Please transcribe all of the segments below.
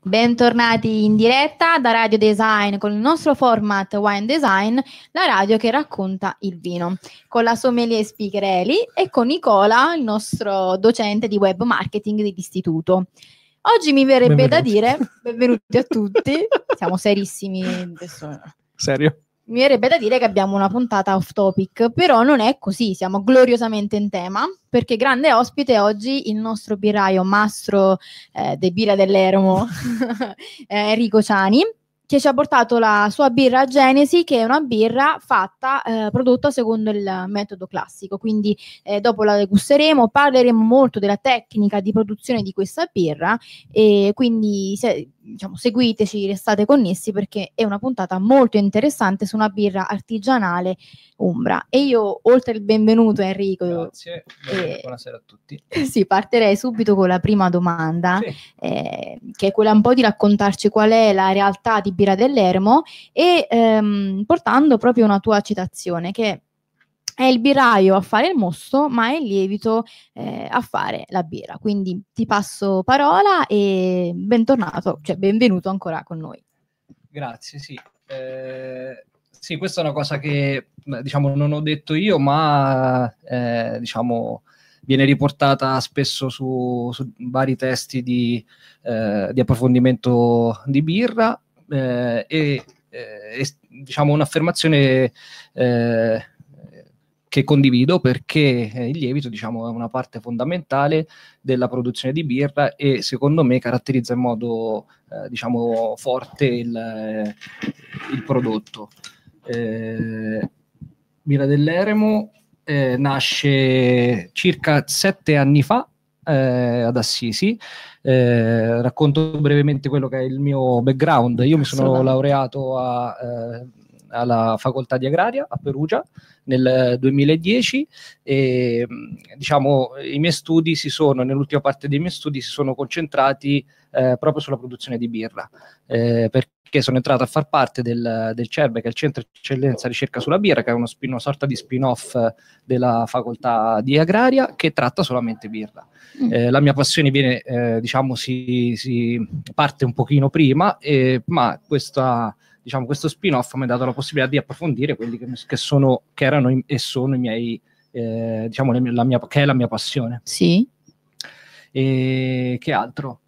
Bentornati in diretta da Radio Design con il nostro format Wine Design, la radio che racconta il vino, con la sommelier speaker Eli e con Nicola, il nostro docente di web marketing dell'istituto. Oggi mi verrebbe benvenuti. da dire, benvenuti a tutti, siamo serissimi. Adesso. Serio? mi verrebbe da dire che abbiamo una puntata off topic, però non è così, siamo gloriosamente in tema, perché grande ospite oggi il nostro birraio mastro eh, de birra dell'Eromo, eh, Enrico Ciani, che ci ha portato la sua birra Genesi, che è una birra fatta, eh, prodotta secondo il metodo classico, quindi eh, dopo la degusteremo, parleremo molto della tecnica di produzione di questa birra e quindi... Se, diciamo, seguiteci, restate connessi perché è una puntata molto interessante su una birra artigianale Umbra. E io, oltre il benvenuto Enrico, Grazie, eh, buonasera a tutti. Sì, partirei subito con la prima domanda, sì. eh, che è quella un po' di raccontarci qual è la realtà di Birra dell'Ermo e ehm, portando proprio una tua citazione che è il birraio a fare il mosto, ma è il lievito eh, a fare la birra. Quindi ti passo parola e bentornato, cioè benvenuto ancora con noi. Grazie, sì. Eh, sì, questa è una cosa che diciamo non ho detto io, ma eh, diciamo viene riportata spesso su, su vari testi di, eh, di, approfondimento di birra eh, eh, e diciamo un'affermazione eh, che condivido perché eh, il lievito diciamo, è una parte fondamentale della produzione di birra e secondo me caratterizza in modo eh, diciamo, forte il, eh, il prodotto. Eh, birra dell'Eremo eh, nasce circa sette anni fa eh, ad Assisi. Eh, racconto brevemente quello che è il mio background. Io mi sono laureato a eh, alla facoltà di agraria a Perugia nel 2010 eh, e diciamo i miei studi si sono, nell'ultima parte dei miei studi si sono concentrati eh, proprio sulla produzione di birra eh, perché sono entrato a far parte del, del CERB che è il Centro Eccellenza Ricerca sulla Birra che è spin, una sorta di spin-off eh, della facoltà di agraria che tratta solamente birra. Mm. Eh, la mia passione viene eh, diciamo si, si, parte un pochino prima ma questa diciamo, questo spin-off mi ha dato la possibilità di approfondire quelli che, che, sono, che erano e sono i miei, eh, diciamo, la mia, che è la mia passione. Sì. E che altro?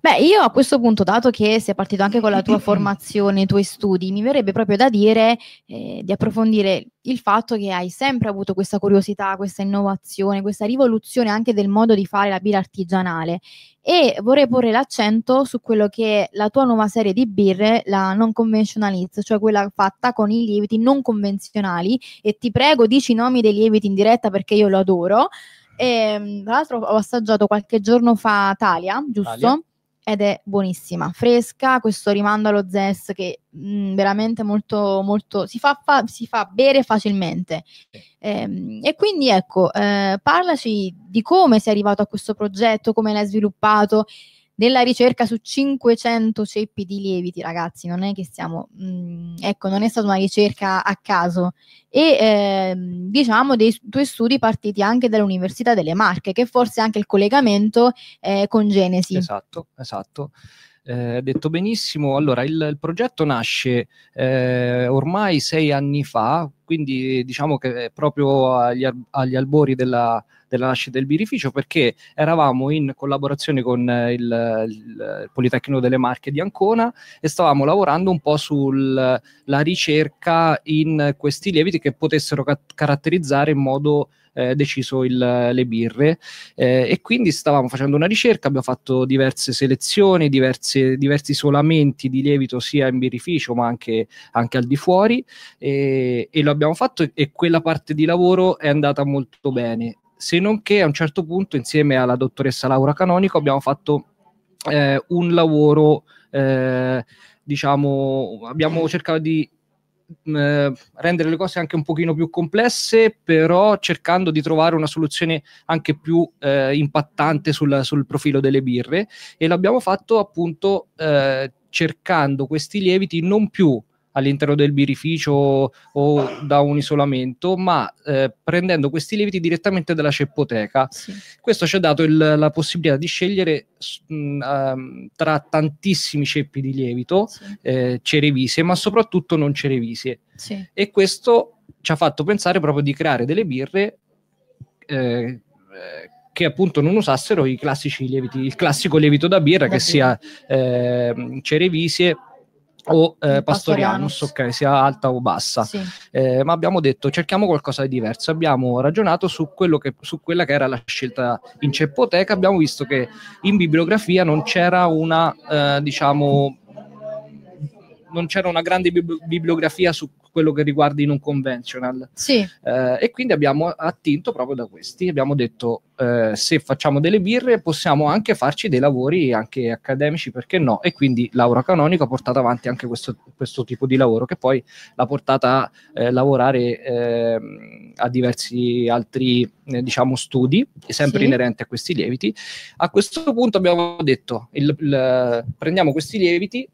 Beh, io a questo punto, dato che sei partito anche con la tua formazione, i tuoi studi, mi verrebbe proprio da dire eh, di approfondire il fatto che hai sempre avuto questa curiosità, questa innovazione, questa rivoluzione anche del modo di fare la birra artigianale e vorrei porre l'accento su quello che è la tua nuova serie di birre, la non conventionalist, cioè quella fatta con i lieviti non convenzionali e ti prego dici i nomi dei lieviti in diretta perché io lo adoro, e, ehm, tra l'altro ho assaggiato qualche giorno fa Talia, giusto? Talia. Ed è buonissima, fresca, questo rimando allo zest che mh, mm, veramente molto, molto si fa, fa, si fa bere facilmente. E, ehm, e quindi ecco, eh, parlaci di come sei arrivato a questo progetto, come l'hai sviluppato della ricerca su 500 ceppi di lieviti, ragazzi, non è che stiamo, mh, mm, ecco, non è stata una ricerca a caso, e eh, diciamo dei due studi partiti anche dall'Università delle Marche, che forse è anche il collegamento eh, con Genesi. Esatto, esatto. Eh, detto benissimo, allora il, il progetto nasce eh, ormai sei anni fa, quindi diciamo che è proprio agli, agli albori della, della nascita del birrificio perché eravamo in collaborazione con eh, il, il Politecnico delle Marche di Ancona e stavamo lavorando un po' sulla ricerca in questi lieviti che potessero cat- caratterizzare in modo eh, deciso il, le birre eh, e quindi stavamo facendo una ricerca, abbiamo fatto diverse selezioni, diverse, diversi isolamenti di lievito sia in birrificio ma anche, anche al di fuori e, e, lo abbiamo fatto e quella parte di lavoro è andata molto bene se non che a un certo punto insieme alla dottoressa Laura Canonico abbiamo fatto eh, un lavoro, eh, diciamo, abbiamo cercato di mh, mm, eh, rendere le cose anche un pochino più complesse, però cercando di trovare una soluzione anche più eh, impattante sul, sul, profilo delle birre e l'abbiamo fatto appunto eh, cercando questi lieviti non più all'interno del birrificio o da un isolamento, ma eh, prendendo questi lieviti direttamente dalla ceppoteca. Sì. Questo ci ha dato il, la possibilità di scegliere mh, ehm, tra tantissimi ceppi di lievito, sì. eh, cerevise, ma soprattutto non cerevisie. Sì. E questo ci ha fatto pensare proprio di creare delle birre eh, che appunto non usassero i classici lieviti, il classico lievito da birra, da che birra. sia eh, cerevise o eh, mm, Pastorianus, ok, sia alta o bassa. Sì. Eh, ma abbiamo detto cerchiamo qualcosa di diverso. Abbiamo ragionato su, che, su quella che era la scelta in ceppoteca. Abbiamo visto che in bibliografia non c'era una, eh, diciamo, non c'era una grande bibliografia su quello che riguarda i non conventional. Sì. Eh, e quindi abbiamo attinto proprio da questi. Abbiamo detto eh, se facciamo delle birre possiamo anche farci dei lavori anche accademici, perché no? E quindi Laura Canonico ha portato avanti anche questo, questo tipo di lavoro che poi l'ha portata a eh, lavorare ehm, a diversi altri eh, diciamo studi, sempre sì. inerenti a questi lieviti. A questo punto abbiamo detto il, il, prendiamo questi lieviti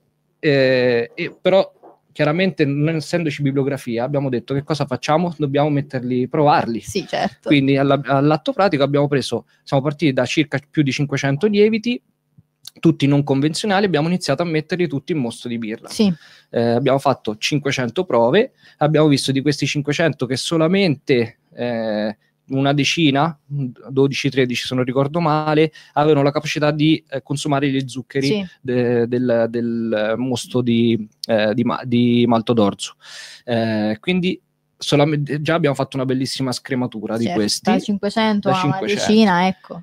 eh, e, però chiaramente non essendoci bibliografia abbiamo detto che cosa facciamo? Dobbiamo metterli, provarli. Sì, certo. Quindi alla, all'atto pratico abbiamo preso, siamo partiti da circa più di 500 lieviti, tutti non convenzionali, abbiamo iniziato a metterli tutti in mostro di birra. Sì. Eh, abbiamo fatto 500 prove, abbiamo visto di questi 500 che solamente... Eh, una decina, 12-13 se non ricordo male, avevano la capacità di eh, consumare gli zuccheri sì. de, del, del, mosto di, eh, di, di malto d'orzo. Eh, quindi solam- già abbiamo fatto una bellissima scrematura sì, di questi. Da 500 a 500. una decina, ecco.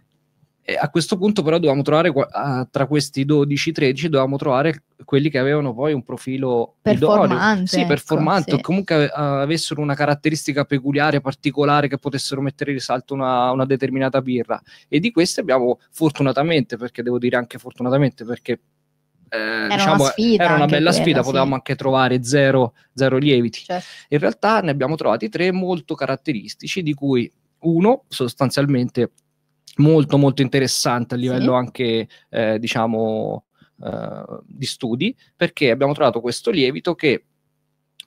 E a questo punto però dovevamo trovare tra questi 12-13 dovevamo trovare quelli che avevano poi un profilo performante, sì, ecco, performante ecco, sì. comunque avessero una caratteristica peculiare, particolare che potessero mettere in risalto una, una determinata birra e di queste abbiamo fortunatamente, perché devo dire anche fortunatamente perché eh, era, diciamo, una era, una bella quella, sfida, potevamo sì. anche trovare zero, zero lieviti. Certo. In realtà ne abbiamo trovati tre molto caratteristici, di cui uno sostanzialmente molto molto interessante a livello sì. anche eh, diciamo eh, di studi perché abbiamo trovato questo lievito che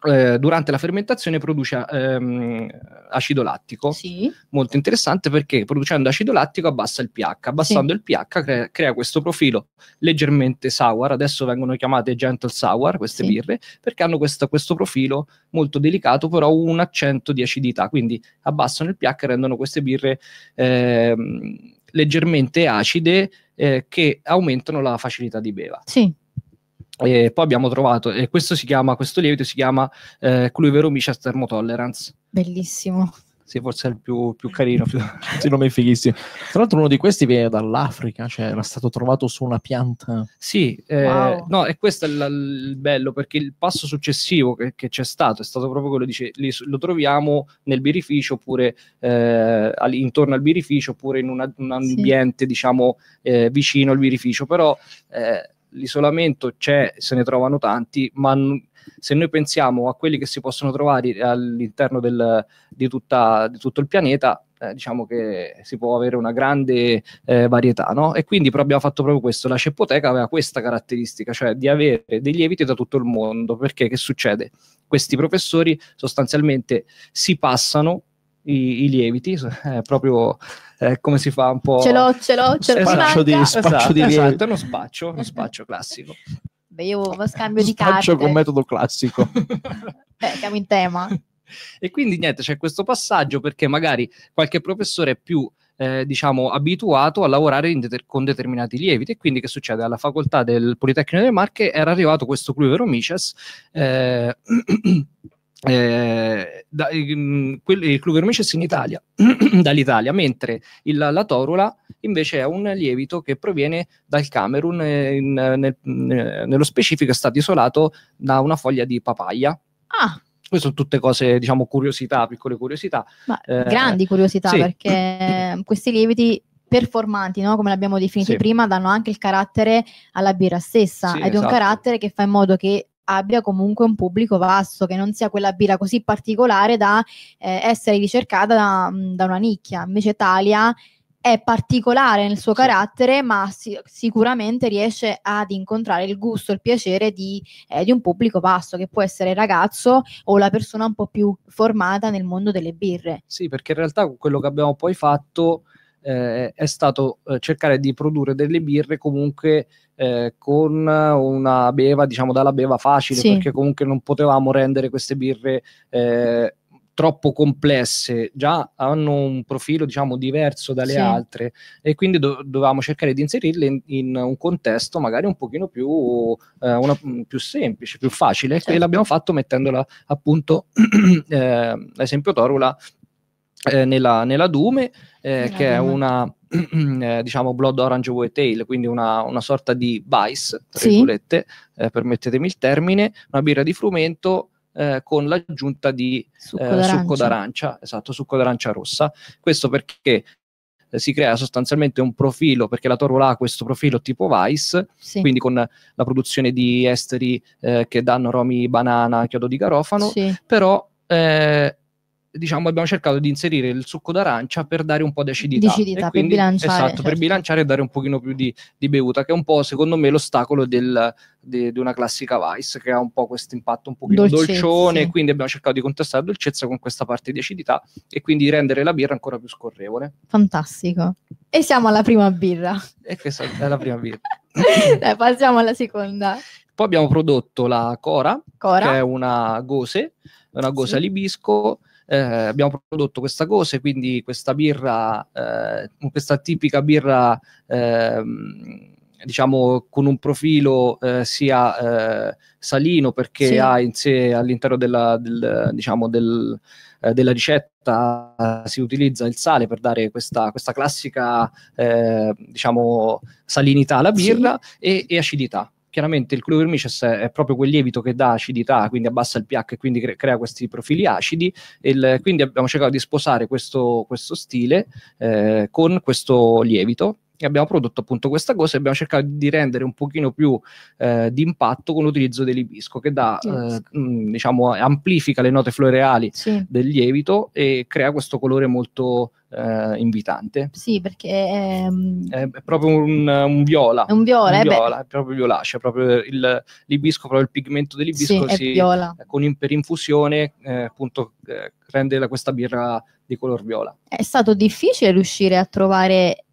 eh, durante la fermentazione produce ehm, acido lattico. Sì. Molto interessante perché producendo acido lattico abbassa il pH, abbassando sì. il pH crea, crea, questo profilo leggermente sour, adesso vengono chiamate gentle sour queste sì. birre, perché hanno questo, questo, profilo molto delicato, però un accento di acidità, quindi abbassano il pH e rendono queste birre ehm, leggermente acide eh, che aumentano la facilità di beva. Sì. E poi abbiamo trovato, e questo si chiama, questo lievito si chiama eh, Cluiveromyces thermotolerance. Bellissimo. Sì, forse è il più, più carino. Più... sì, nome fighissimo. Tra l'altro, uno di questi viene dall'Africa, cioè era stato trovato su una pianta. Sì, eh, no, e questo è l- il bello perché il passo successivo che, che, c'è stato è stato proprio quello di li, lo troviamo nel birrificio oppure eh, intorno al birrificio oppure in una, un ambiente, sì. diciamo, eh, vicino al birrificio, però. Eh, l'isolamento c'è, se ne trovano tanti, ma n- se noi pensiamo a quelli che si possono trovare all'interno del, di, tutta, di tutto il pianeta, eh, diciamo che si può avere una grande eh, varietà, no? E quindi abbiamo fatto proprio questo. La cepoteca aveva questa caratteristica, cioè di avere dei lieviti da tutto il mondo, perché che succede? Questi professori sostanzialmente si passano i, i lieviti, eh, proprio eh, come si fa un po'... Ce l'ho, ce l'ho, ce l'ho. Esatto, di, spaccio esatto, di lieviti. Esatto, è uno spaccio, uno spaccio classico. Beh, io lo scambio di carte. Spaccio con metodo classico. Beh, siamo in tema. E quindi niente, c'è questo passaggio perché magari qualche professore è più eh, diciamo abituato a lavorare deter- con determinati lieviti e quindi che succede? Alla facoltà del Politecnico delle Marche era arrivato questo Cluivero Mices eh, eh, da, il, il Cluvermices in Italia, dall'Italia, mentre il, la torula invece è un lievito che proviene dal Camerun, eh, in, nel, eh, nello specifico è stato isolato da una foglia di papaya. Ah. Queste sono tutte cose, diciamo, curiosità, piccole curiosità. Ma, eh, grandi curiosità, sì. perché questi lieviti performanti, no? come l'abbiamo definito sì. prima, danno anche il carattere alla birra stessa. Sì, Ed è un esatto. carattere che fa in modo che abbia comunque un pubblico vasto, che non sia quella birra così particolare da eh, essere ricercata da, mm, da, una nicchia. Invece Italia è particolare nel suo carattere, ma si, sicuramente riesce ad incontrare il gusto, il piacere di, eh, di un pubblico vasto, che può essere il ragazzo o la persona un po' più formata nel mondo delle birre. Sì, perché in realtà quello che abbiamo poi fatto eh, è stato eh, cercare di produrre delle birre comunque eh, con una beva, diciamo dalla beva facile, sì. perché comunque non potevamo rendere queste birre eh, troppo complesse, già hanno un profilo diciamo diverso dalle sì. altre e quindi do- dovevamo cercare di inserirle in, in, un contesto magari un pochino più, eh, una, mm, più semplice, più facile certo. e l'abbiamo fatto mettendola appunto eh, esempio Torula eh, nella, nella, Dume, eh, nella che Dume. è una eh, diciamo Blood Orange Whitetail, quindi una, una, sorta di vice, tra sì. virgolette, eh, permettetemi il termine, una birra di frumento eh, con l'aggiunta di eh, succo d'arancia. succo d'arancia, esatto, succo d'arancia rossa. Questo perché si crea sostanzialmente un profilo, perché la Toro ha questo profilo tipo Vice, sì. quindi con la produzione di esteri eh, che danno romi, banana, chiodo di garofano, sì. però eh, diciamo, abbiamo cercato di inserire il succo d'arancia per dare un po' di acidità. Di acidità, quindi, per bilanciare. Esatto, certo. per bilanciare e dare un pochino più di, di, bevuta, che è un po', secondo me, l'ostacolo del, di, di, una classica Vice, che ha un po' questo impatto un pochino Dolcezze. dolcione, quindi abbiamo cercato di contrastare la dolcezza con questa parte di acidità e quindi rendere la birra ancora più scorrevole. Fantastico. E siamo alla prima birra. E questa è la prima birra. Dai, passiamo alla seconda. Poi abbiamo prodotto la Cora, Cora. che è una gose, una gose sì. all'ibisco, eh, abbiamo prodotto questa cosa, e quindi questa birra, eh, questa tipica birra, eh, diciamo, con un profilo eh, sia eh, salino perché sì. ha in sé all'interno della, del, diciamo, del, eh, della ricetta si utilizza il sale per dare questa, questa classica, diciamo, salinità alla birra sì. e, e acidità chiaramente il clovermices è proprio quel lievito che dà acidità, quindi abbassa il pH e quindi cre- crea questi profili acidi. Il, quindi abbiamo cercato di sposare questo, questo stile eh, con questo lievito e abbiamo prodotto appunto questa cosa e abbiamo cercato di rendere un pochino più eh, di con l'utilizzo dell'ibisco che dà, yes. eh, mm, diciamo, amplifica le note floreali sì. del lievito e crea questo colore molto eh, invitante. Sì, perché è, mm, è proprio un, un, viola. È un viola, un eh, viola è proprio violaceo, proprio il, l'ibisco, proprio il pigmento dell'ibisco sì, si, con, per infusione eh, appunto eh, rende questa birra di color viola. È stato difficile riuscire a trovare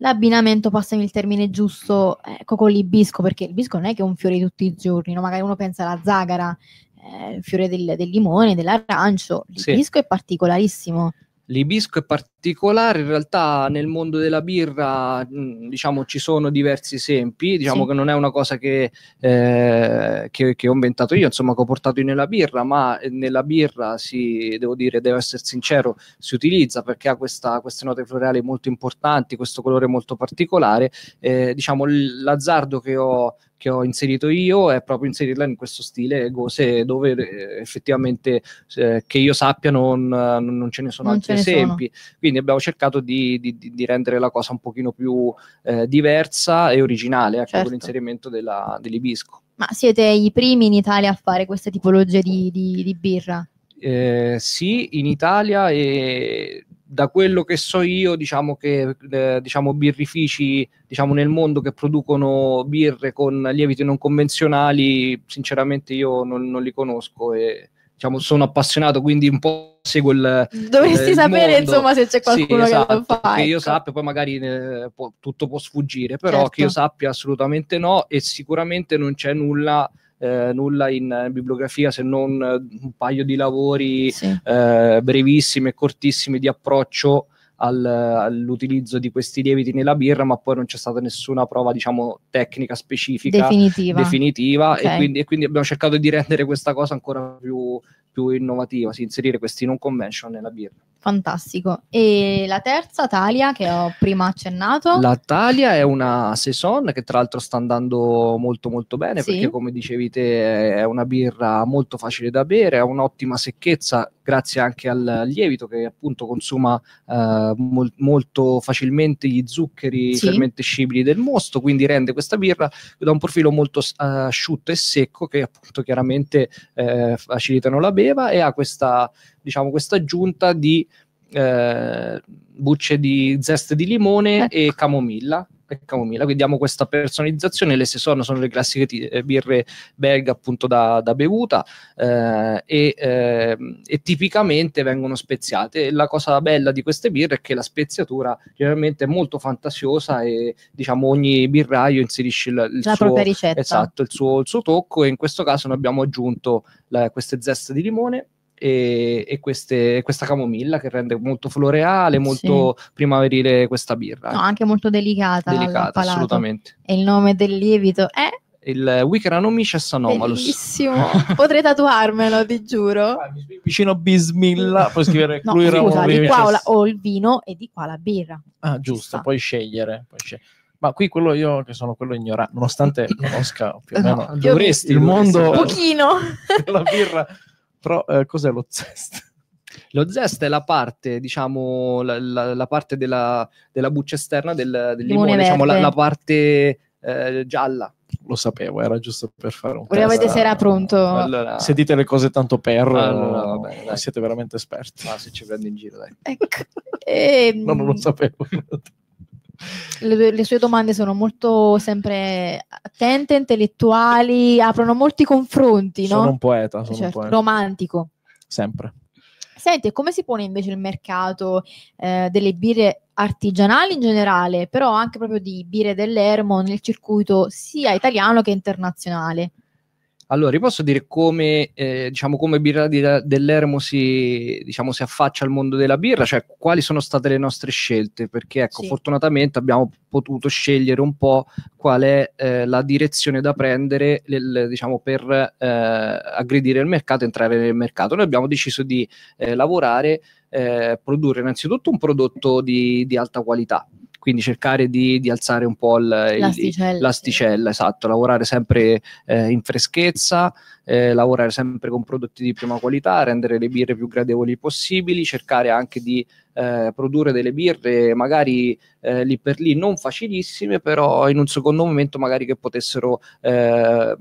l'abbinamento, passami il termine giusto, ecco con l'ibisco, perché il bisco non è che è un fiore di tutti i giorni, no? magari uno pensa alla zagara, eh, il fiore del, del limone, dell'arancio, l'ibisco sì. è particolarissimo. L'ibisco è particolare, in realtà nel mondo della birra mh, mm, diciamo, ci sono diversi esempi, diciamo sì. che non è una cosa che, eh, che, che, ho inventato io, insomma che ho portato io nella birra, ma nella birra si, devo dire, devo essere sincero, si utilizza perché ha questa, queste note floreali molto importanti, questo colore molto particolare, eh, diciamo l'azzardo che ho che ho inserito io è proprio inserirla in questo stile Gose dove eh, effettivamente eh, che io sappia non, non ce ne sono non altri esempi. Sono. Quindi abbiamo cercato di, di, di, rendere la cosa un pochino più eh, diversa e originale anche ecco, certo. con l'inserimento della, dell'ibisco. Ma siete i primi in Italia a fare questa tipologia di, di birra? Eh, sì, in Italia e da quello che so io, diciamo che eh, diciamo birrifici diciamo, nel mondo che producono birre con lieviti non convenzionali, sinceramente io non, non li conosco e diciamo, sono appassionato, quindi un po' seguo il. Dovresti eh, sapere, mondo. insomma, se c'è qualcuno sì, esatto, che lo esatto, fa. Che io ecco. sappia, poi magari eh, può, tutto può sfuggire, però certo. che io certo. sappia assolutamente no, e sicuramente non c'è nulla eh, nulla in bibliografia se non eh, un paio di lavori sì. eh, brevissimi e cortissimi di approccio al, all'utilizzo di questi lieviti nella birra, ma poi non c'è stata nessuna prova, diciamo, tecnica specifica definitiva, definitiva okay. e, quindi, e, quindi, abbiamo cercato di rendere questa cosa ancora più più innovativa, sì, inserire questi non convention nella birra. Fantastico. E la terza, Talia, che ho prima accennato? La Talia è una Saison che tra l'altro sta andando molto molto bene sì. perché come dicevi te è una birra molto facile da bere, ha un'ottima secchezza grazie anche al lievito che appunto consuma eh, mol- molto facilmente gli zuccheri sì. fermentescibili del mosto, quindi rende questa birra da un profilo molto eh, asciutto e secco che appunto chiaramente eh, facilitano la birra beva e ha questa, diciamo, questa aggiunta di eh, bucce di zeste di limone ecco. e camomilla e camomilla. Quindi diamo questa personalizzazione. Le Saison sono le classiche t- eh, birre belga appunto da, da bevuta eh, e, eh, e, tipicamente vengono speziate. la cosa bella di queste birre è che la speziatura generalmente è molto fantasiosa e diciamo ogni birraio inserisce il, il la suo, propria ricetta. Esatto, il suo, il suo, tocco e in questo caso noi abbiamo aggiunto la, queste zeste di limone e, e, queste, questa camomilla che rende molto floreale, molto sì. primaverile questa birra. No, ecco. anche molto delicata. Delicata, assolutamente. E il nome del lievito è? il Wicranomices Anomalus. Bellissimo, potrei tatuarmelo, ti giuro. Ah, vicino Bismilla, puoi scrivere no, lui scusa, di qua la, ho il vino e di qua la birra. Ah, giusto, puoi scegliere, puoi scegliere. Ma qui quello io che sono quello ignorante, nonostante conosca più o meno no, dovresti, il dovresti, mondo pochino. della birra però eh, cos'è lo zest? Lo zest è la parte, diciamo, la, la, la parte della, della, buccia esterna del, del limone, limone diciamo, la, la, parte eh, gialla. Lo sapevo, era giusto per fare un Volevo vedere se era pronto. Allora, se dite le cose tanto per, allora, vabbè, eh, siete veramente esperti. Ma se ci prendo in giro, dai. Ecco. E... Ehm, no, non lo sapevo. Le, le, sue domande sono molto sempre attente, intellettuali, aprono molti confronti. Sono no? un poeta, sono cioè, un certo, poeta. romantico. Sempre. Senti, come si pone invece il mercato eh, delle birre artigianali in generale, però anche proprio di birre dell'Ermo nel circuito sia italiano che internazionale? Allora, vi posso dire come, eh, diciamo, come Birra di, dell'Ermo si, diciamo, si, affaccia al mondo della birra, cioè quali sono state le nostre scelte? Perché ecco, sì. fortunatamente abbiamo potuto scegliere un po' qual è eh, la direzione da prendere nel, diciamo, per eh, aggredire il mercato, entrare nel mercato. Noi abbiamo deciso di eh, lavorare, eh, produrre innanzitutto un prodotto di, di alta qualità, quindi cercare di, di alzare un po' il, l'asticella, il, l'asticella esatto, lavorare sempre eh, in freschezza, eh, lavorare sempre con prodotti di prima qualità, rendere le birre più gradevoli possibili, cercare anche di eh, produrre delle birre magari eh, lì per lì non facilissime, però in un secondo momento magari che potessero eh,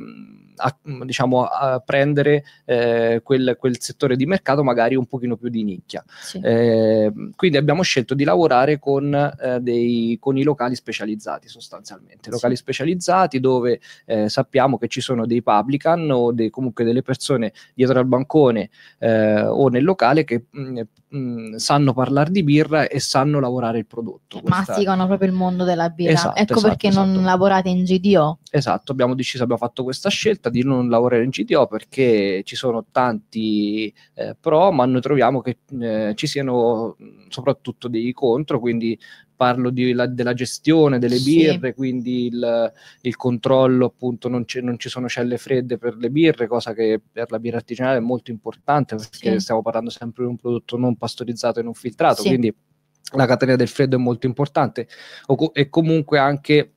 a, diciamo, a prendere eh, quel, quel, settore di mercato magari un pochino più di nicchia. Sì. Eh, quindi abbiamo scelto di lavorare con, eh, dei, con i locali specializzati sostanzialmente, locali sì. specializzati dove eh, sappiamo che ci sono dei publican o dei, comunque delle persone dietro al bancone eh, o nel locale che mh, mm, mh, mm, sanno parlare parlare di birra e sanno lavorare il prodotto. Masticano proprio il mondo della birra. Esatto, ecco esatto, perché esatto. non esatto. lavorate in GDO. Esatto, abbiamo deciso, abbiamo fatto questa scelta di non lavorare in GDO perché ci sono tanti eh, pro, ma noi troviamo che eh, ci siano soprattutto dei contro, quindi parlo di, la, della gestione delle birre, sì. quindi il, il, controllo appunto non, c- non, ci sono celle fredde per le birre, cosa che per la birra artigianale è molto importante perché sì. stiamo parlando sempre di un prodotto non pastorizzato e non filtrato, sì. quindi la catena del freddo è molto importante o, e comunque anche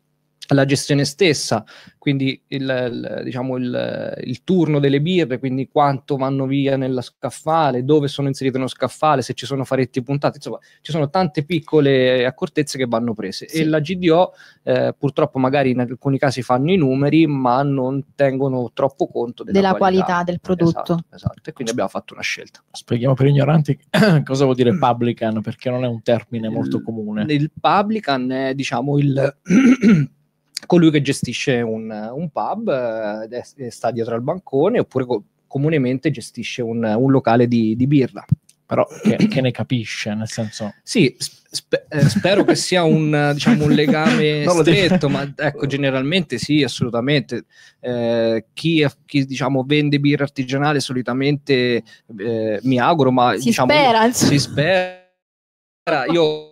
la gestione stessa, quindi il, il, diciamo il, il, turno delle birre, quindi quanto vanno via nella scaffale, dove sono inserite nello scaffale, se ci sono faretti puntati, insomma ci sono tante piccole accortezze che vanno prese sì. e la GDO eh, purtroppo magari in alcuni casi fanno i numeri ma non tengono troppo conto della, della qualità. qualità. del prodotto. Esatto, esatto, e quindi abbiamo fatto una scelta. Spieghiamo per ignoranti cosa vuol dire mm. publican perché non è un termine molto comune. Il, publican è diciamo il... colui che gestisce un, un pub eh, e sta dietro al bancone oppure co- comunemente gestisce un, un locale di, di, birra. Però che, che, ne capisce, nel senso... Sì, spe- eh, spero che sia un, diciamo, un legame stretto, ma ecco, generalmente sì, assolutamente. Eh, chi, chi diciamo, vende birra artigianale solitamente, eh, mi auguro, ma... Si diciamo, spera. Si spera. Io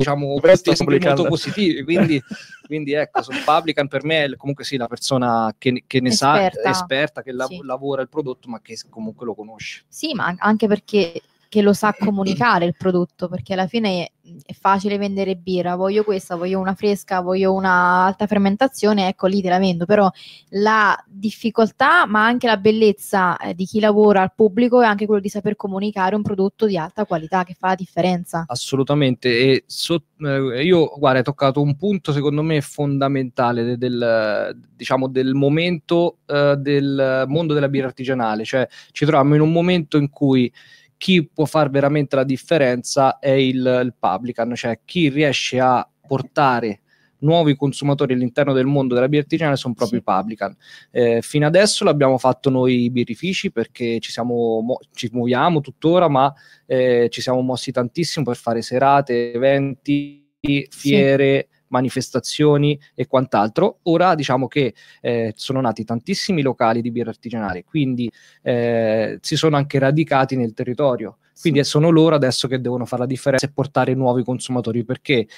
diciamo presti molto positivi quindi, quindi ecco sul publican per me è comunque sì la persona che, che ne esperta. sa esperta che la, sì. lavora il prodotto ma che comunque lo conosce sì ma anche perché che lo sa comunicare il prodotto, perché alla fine è facile vendere birra, voglio questa, voglio una fresca, voglio una alta fermentazione, ecco lì te la vendo, però la difficoltà, ma anche la bellezza eh, di chi lavora al pubblico è anche quello di saper comunicare un prodotto di alta qualità che fa la differenza. Assolutamente, e so, eh, io guarda, hai toccato un punto secondo me fondamentale del, diciamo, del momento eh, del mondo della birra artigianale, cioè ci troviamo in un momento in cui chi può fare veramente la differenza è il, il publican, cioè chi riesce a portare nuovi consumatori all'interno del mondo della birra artigianale sono proprio i publican. Eh, fino adesso l'abbiamo fatto noi i birrifici perché ci, siamo mo- ci muoviamo tuttora, ma eh, ci siamo mossi tantissimo per fare serate, eventi, fiere. Sì manifestazioni e quant'altro. Ora diciamo che eh, sono nati tantissimi locali di birra artigianale, quindi eh, si sono anche radicati nel territorio. Quindi sono loro adesso che devono fare la differenza e portare nuovi consumatori perché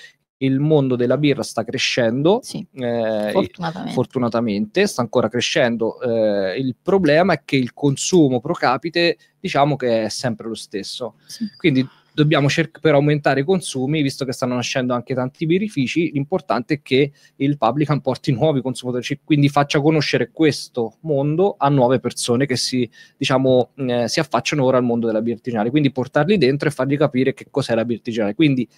il mondo della birra sta crescendo, sì, eh, fortunatamente. fortunatamente. sta ancora crescendo. Eh, il problema è che il consumo pro capite diciamo che è sempre lo stesso. Sì. Quindi dobbiamo cercare per aumentare i consumi, visto che stanno nascendo anche tanti birrifici, l'importante è che il publican porti nuovi consumatori, cioè, quindi faccia conoscere questo mondo a nuove persone che si, diciamo, eh, si affacciano ora al mondo della birra quindi portarli dentro e fargli capire che cos'è la birra Quindi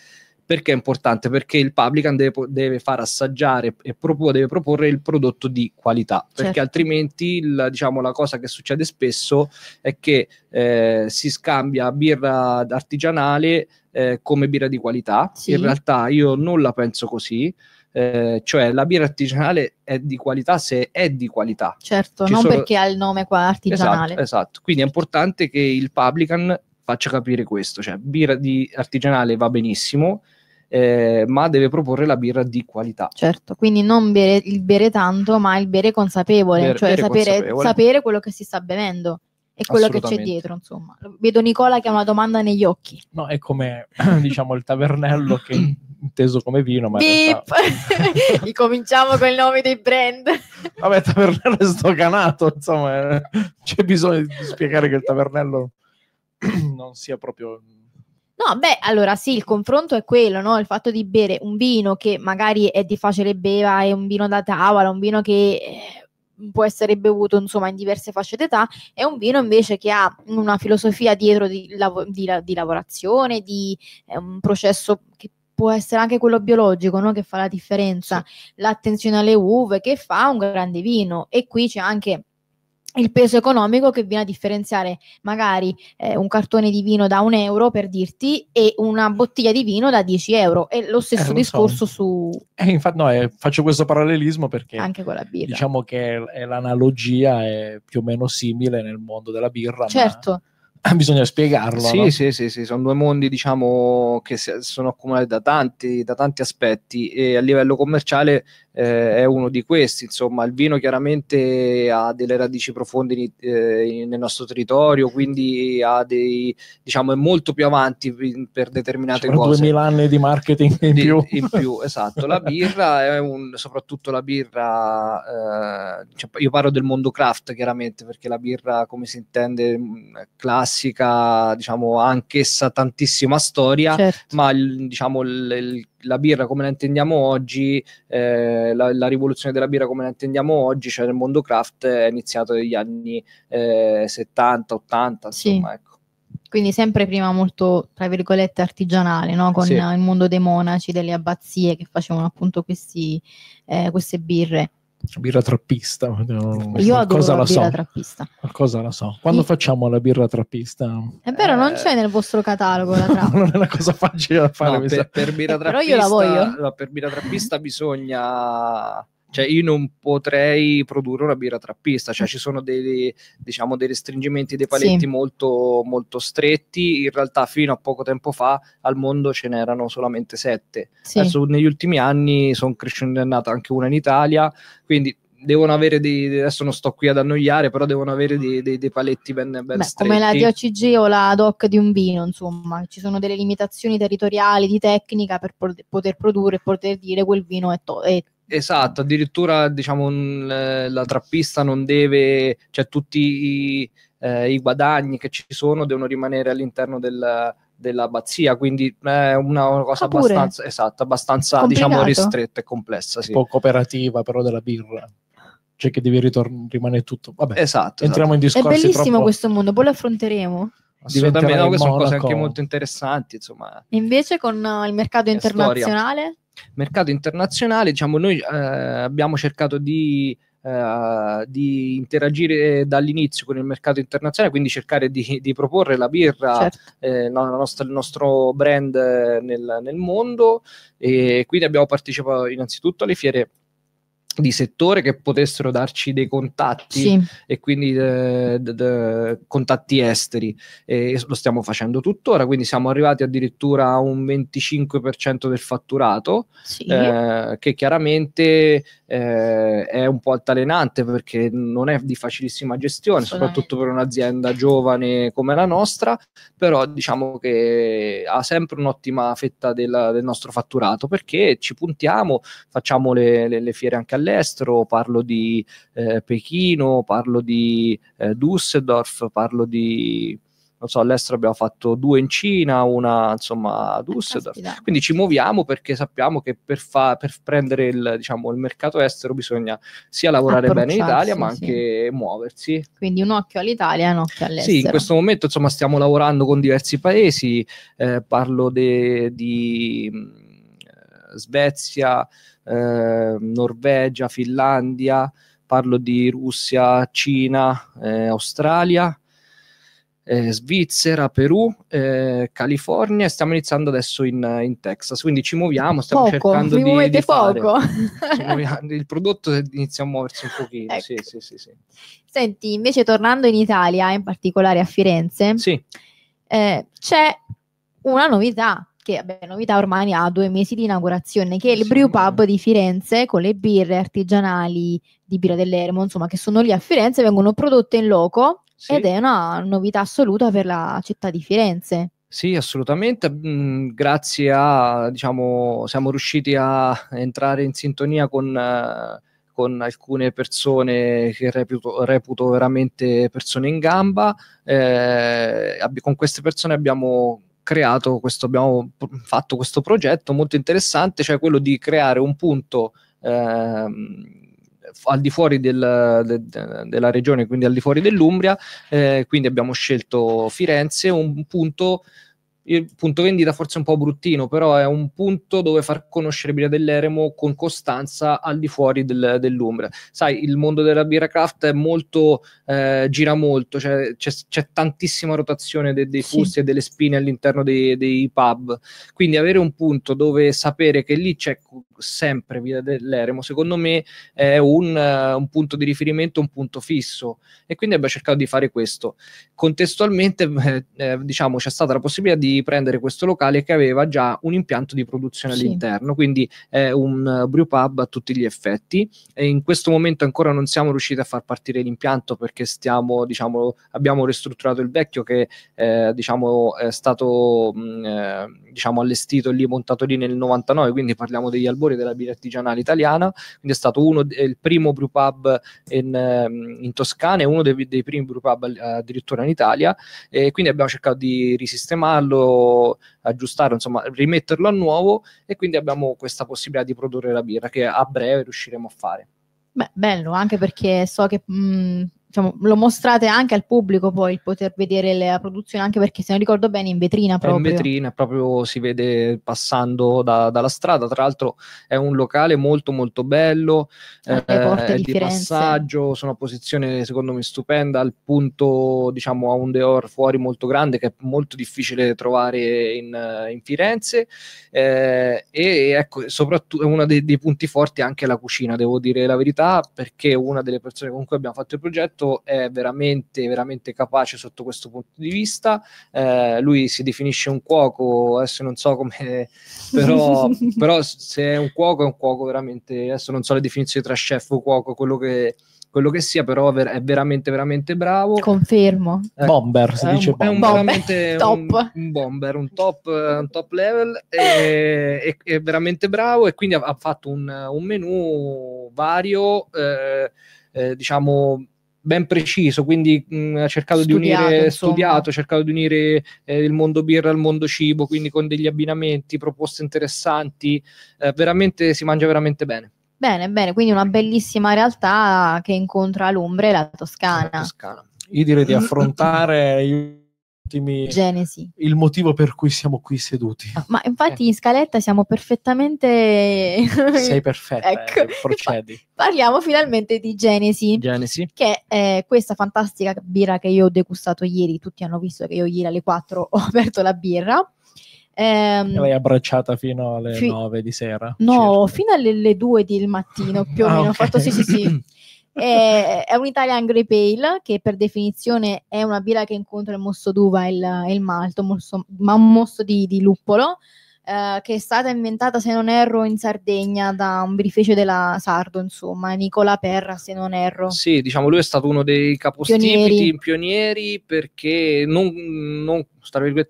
perché è importante? Perché il publican deve, deve far assaggiare e propor, deve proporre il prodotto di qualità, certo. perché altrimenti il, diciamo, la cosa che succede spesso è che eh, si scambia birra artigianale eh, come birra di qualità. Sì. In realtà io non la penso così. Eh, cioè la birra artigianale è di qualità se è di qualità. Certo, Ci non sono... perché ha il nome qua artigianale. Esatto, esatto, quindi è importante che il publican faccia capire questo, cioè birra di artigianale va benissimo, eh, ma deve proporre la birra di qualità. Certo, quindi non bere, il bere tanto, ma il bere consapevole, bere, cioè bere sapere, consapevole. sapere, quello che si sta bevendo e quello che c'è dietro, insomma. Vedo Nicola che ha una domanda negli occhi. No, è come diciamo il tavernello che inteso come vino, ma Beep! Realtà... Ricominciamo con i nomi dei brand. Vabbè, tavernello è stocanato, insomma, eh. c'è bisogno di spiegare che il tavernello non sia proprio No, beh, allora sì, il confronto è quello, no? Il fatto di bere un vino che magari è di facile beva, è un vino da tavola, un vino che eh, può essere bevuto, insomma, in diverse fasce d'età, è un vino invece che ha una filosofia dietro di, lav- di, la- di lavorazione, di eh, un processo che può essere anche quello biologico, no? Che fa la differenza, l'attenzione alle uve, che fa un grande vino. E qui c'è anche il peso economico che viene a differenziare magari eh, un cartone di vino da un euro per dirti e una bottiglia di vino da 10 euro e lo stesso eh, discorso so. su eh, infatti no eh, faccio questo parallelismo perché anche con la birra diciamo che è, l'analogia è più o meno simile nel mondo della birra certo bisogna spiegarlo. Sì, no? sì, sì, sì, sono due mondi diciamo, che sono accumulati da tanti, da tanti aspetti e a livello commerciale eh, è uno di questi. Insomma, il vino chiaramente ha delle radici profonde in, eh, nel nostro territorio, quindi ha dei, diciamo, è molto più avanti per determinate C'è cose. 2000 anni di marketing in di, più. In più, esatto. La birra è un, soprattutto la birra, eh, cioè, io parlo del mondo craft chiaramente, perché la birra, come si intende, mm, classica, diciamo, anch'essa tantissima storia, certo. ma il, diciamo, il, il la birra come la intendiamo oggi, eh, la, la, rivoluzione della birra come la intendiamo oggi, cioè nel mondo craft è iniziato negli anni eh, 70, 80, insomma, sì. ecco. Quindi sempre prima molto, tra virgolette, artigianale, no? con sì. il mondo dei monaci, delle abbazie che facevano appunto questi, eh, queste birre birra trappista. No, Io adoro la birra so. trappista. Qualcosa la so. Quando sì. facciamo la birra trappista? È vero, eh... non c'è nel vostro catalogo la trappista. non è una cosa facile da fare. No, per, per, birra trappista, Però io la voglio. Per birra trappista bisogna cioè, io non potrei produrre una birra trappista, cioè mm. ci sono dei, diciamo, dei restringimenti, dei paletti sì. molto, molto stretti. In realtà, fino a poco tempo fa al mondo ce n'erano solamente sette. Sì. Adesso, negli ultimi anni sono nata anche una in Italia, quindi devono avere dei, adesso non sto qui ad annoiare, però devono avere dei, dei, dei paletti ben, ben Beh, stretti. Come la DOCG o la DOC di un vino, insomma, ci sono delle limitazioni territoriali, di tecnica per poter produrre e poter dire quel vino è, to- è Esatto, addirittura diciamo, un, eh, la trappista non deve, cioè tutti i, eh, i, guadagni che ci sono devono rimanere all'interno del, dell'abbazia, quindi è una cosa ah, abbastanza, esatto, abbastanza diciamo, ristretta e complessa. Sì. Un po' cooperativa però della birra cioè che devi ritorn- rimanere tutto. Vabbè, esatto, esatto. entriamo esatto. in discorso. È bellissimo troppo... questo mondo, poi lo affronteremo. Assolutamente, no, queste sono cose anche molto interessanti. Insomma. Invece con eh, il mercato internazionale? mercato internazionale, diciamo, noi eh, abbiamo cercato di, eh, di, interagire dall'inizio con il mercato internazionale, quindi cercare di, di proporre la birra, certo. eh, la nostra, il nostro brand nel, nel mondo e quindi abbiamo partecipato innanzitutto alle fiere di settore che potessero darci dei contatti sì. e quindi de, eh, de, de, contatti esteri e lo stiamo facendo tuttora quindi siamo arrivati addirittura a un 25% del fatturato sì. eh, che chiaramente eh, è un po' altalenante perché non è di facilissima gestione, soprattutto per un'azienda giovane come la nostra, però diciamo che ha sempre un'ottima fetta del, del nostro fatturato perché ci puntiamo, facciamo le, le, le fiere anche all'estero, parlo di eh, Pechino, parlo di eh, Düsseldorf, parlo di non so, all'estero abbiamo fatto due in Cina, una insomma ah, a Düsseldorf. Quindi ci muoviamo perché sappiamo che per, fa, per prendere il, diciamo, il, mercato estero bisogna sia lavorare bene in Italia ma sì. anche muoversi. Quindi un occhio all'Italia e un occhio all'estero. Sì, in questo momento insomma stiamo lavorando con diversi paesi, eh, parlo de, di mm, eh, Svezia, eh, Norvegia, Finlandia, parlo di Russia, Cina, eh, Australia eh, Svizzera, Perù, eh, California e stiamo iniziando adesso in, in, Texas, quindi ci muoviamo, stiamo poco, cercando di, di poco. muoviamo, il prodotto inizia a muoversi un pochino, ecco. sì, sì, sì, sì, Senti, invece tornando in Italia, in particolare a Firenze, sì. eh, c'è una novità che vabbè, novità ormai ha due mesi di inaugurazione, che è il sì, Brew Pub di Firenze con le birre artigianali di Birra dell'Ermo, insomma, che sono lì a Firenze, vengono prodotte in loco sì. ed è una novità assoluta per la città di Firenze. Sì, assolutamente. Mm, grazie a, diciamo, siamo riusciti a entrare in sintonia con, eh, con alcune persone che reputo, reputo, veramente persone in gamba. Eh, con queste persone abbiamo creato questo, abbiamo fatto questo progetto molto interessante, cioè quello di creare un punto. Eh, al di fuori del, de, de, della regione, quindi al di fuori dell'Umbria, eh, quindi abbiamo scelto Firenze, un punto il punto vendita forse è un po' bruttino, però è un punto dove far conoscere birra dell'Eremo con costanza al di fuori del, dell'Umbra. Sai, il mondo della birra craft è molto, eh, gira molto, cioè, c'è, c'è, tantissima rotazione de, dei fusti sì. e delle spine all'interno dei, dei, pub. Quindi avere un punto dove sapere che lì c'è sempre birra dell'Eremo, secondo me è un, uh, un punto di riferimento, un punto fisso. E quindi abbiamo cercato di fare questo. Contestualmente, eh, eh diciamo, c'è stata la possibilità di prendere questo locale che aveva già un impianto di produzione sì. all'interno, quindi è un brew pub a tutti gli effetti. E in questo momento ancora non siamo riusciti a far partire l'impianto perché stiamo, diciamo, abbiamo ristrutturato il vecchio che eh, diciamo, è stato mh, mm, eh, diciamo, allestito lì, montato lì nel 99, quindi parliamo degli albori della birra artigianale italiana, quindi è stato uno, il primo brew pub in, mm, in Toscana e uno dei, dei primi brew pub eh, addirittura in Italia e quindi abbiamo cercato di risistemarlo aggiustare, insomma, rimetterlo a nuovo e quindi abbiamo questa possibilità di produrre la birra che a breve riusciremo a fare. Beh, bello, anche perché so che mh, mm, diciamo, lo mostrate anche al pubblico poi il poter vedere la produzione, anche perché se non ricordo bene in vetrina proprio. È in vetrina proprio si vede passando da, dalla strada, tra l'altro è un locale molto molto bello, ah, eh, di, di passaggio, su una posizione secondo me stupenda, al punto diciamo a un deor fuori molto grande che è molto difficile trovare in, in Firenze eh, e ecco soprattutto uno dei, dei punti forti è anche la cucina, devo dire la verità, perché una delle persone con cui abbiamo fatto il progetto Roberto è veramente, veramente capace sotto questo punto di vista. Eh, lui si definisce un cuoco, adesso non so come, però, però se è un cuoco è un cuoco veramente, adesso non so le definizioni tra chef o cuoco, quello che quello che sia, però è veramente, veramente bravo. Confermo. Eh, bomber, si dice bomber. È un, veramente top. Un, un, bomber, un top, un top level, eh, e, è, è, veramente bravo e quindi ha, ha fatto un, un menu vario, eh, eh, diciamo ben preciso, quindi mh, mm, ha cercato studiato, di unire, insomma. studiato, ha cercato di unire eh, il mondo birra al mondo cibo, quindi con degli abbinamenti, proposte interessanti, eh, veramente si mangia veramente bene. Bene, bene, quindi una bellissima realtà che incontra l'Umbra e la Toscana. La Toscana. Io direi di mm. affrontare ultimi Genesi. il motivo per cui siamo qui seduti. Ah, ma infatti eh. in scaletta siamo perfettamente... Sei perfetto. Eh, ecco. eh, procedi. Parliamo finalmente di Genesi, Genesi. che è questa fantastica birra che io ho degustato ieri, tutti hanno visto che io ieri alle 4 ho aperto la birra. Ehm, l'hai abbracciata fino alle fi- 9 di sera? No, circa. fino alle 2 del mattino più o ah, meno. Okay. Ho fatto sì, sì, sì. è, è un Italian Grey Pale che per definizione è una birra che incontra il mosso d'uva e il, il malto, mosso, ma un mosso di, di luppolo. Eh, che è stata inventata, se non erro, in Sardegna da un birrificio della Sardo, insomma, eh, Nicola Perra, se non erro. Sì, diciamo, lui è stato uno dei capostipiti pionieri, pionieri perché non, non,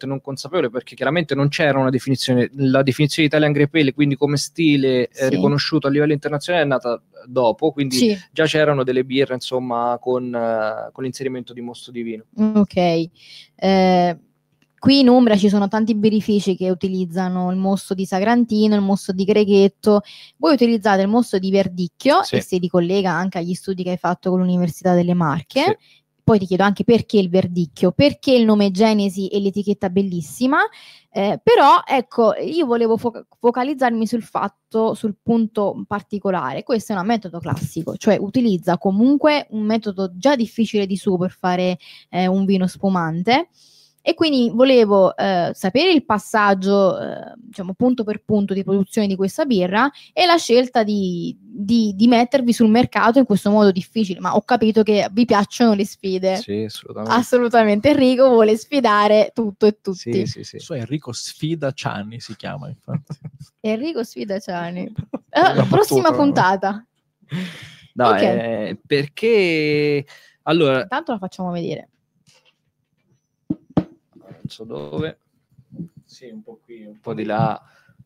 non, consapevole, perché chiaramente non c'era una definizione, la definizione di Italian Grey quindi come stile eh, sì. riconosciuto a livello internazionale è nata dopo, quindi sì. già c'erano delle birre, insomma, con, uh, con l'inserimento di mosto di vino. Ok. Eh Qui in Umbria ci sono tanti birrifici che utilizzano il mosso di Sagrantino, il mosso di Greghetto. Voi utilizzate il mosso di Verdicchio sì. e si ricollega anche agli studi che hai fatto con l'Università delle Marche. Sì. Poi ti chiedo anche perché il verdicchio, perché il nome Genesi e l'etichetta bellissima, eh, però ecco, io volevo fo- focalizzarmi sul fatto, sul punto particolare. Questo è un metodo classico, cioè utilizza comunque un metodo già difficile di suo per fare eh, un vino spumante e quindi volevo eh, sapere il passaggio, eh, diciamo, punto per punto di produzione di questa birra e la scelta di, di, di, mettervi sul mercato in questo modo difficile. Ma ho capito che vi piacciono le sfide. Sì, assolutamente. Assolutamente, Enrico vuole sfidare tutto e tutti. Sì, sì, sì. So, Enrico sfida Ciani si chiama, infatti. Enrico sfida Ciani. eh, prossima puntata. No, okay. Eh, perché... Allora... Intanto la facciamo vedere non so dove. Sì, un po' qui, un po' di là.